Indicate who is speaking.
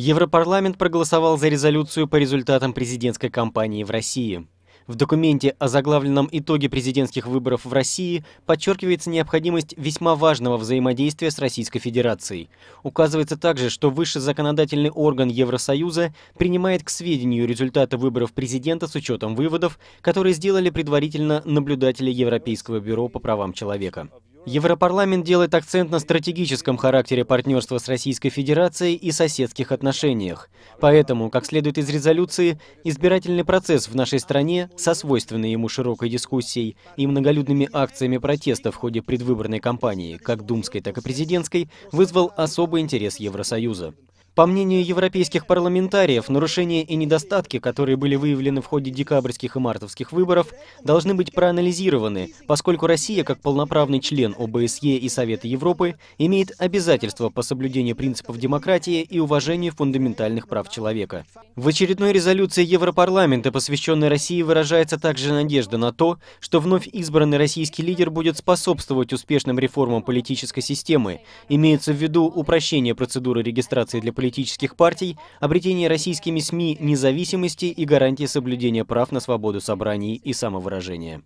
Speaker 1: Европарламент проголосовал за резолюцию по результатам президентской кампании в России. В документе о заглавленном итоге президентских выборов в России подчеркивается необходимость весьма важного взаимодействия с Российской Федерацией. Указывается также, что высший законодательный орган Евросоюза принимает к сведению результаты выборов президента с учетом выводов, которые сделали предварительно наблюдатели Европейского бюро по правам человека. Европарламент делает акцент на стратегическом характере партнерства с Российской Федерацией и соседских отношениях. Поэтому, как следует из резолюции, избирательный процесс в нашей стране со свойственной ему широкой дискуссией и многолюдными акциями протеста в ходе предвыборной кампании, как думской, так и президентской, вызвал особый интерес Евросоюза. По мнению европейских парламентариев, нарушения и недостатки, которые были выявлены в ходе декабрьских и мартовских выборов, должны быть проанализированы, поскольку Россия, как полноправный член ОБСЕ и Совета Европы, имеет обязательства по соблюдению принципов демократии и уважению фундаментальных прав человека. В очередной резолюции Европарламента, посвященной России, выражается также надежда на то, что вновь избранный российский лидер будет способствовать успешным реформам политической системы. Имеется в виду упрощение процедуры регистрации для политических партий, обретение российскими СМИ независимости и гарантии соблюдения прав на свободу собраний и самовыражения.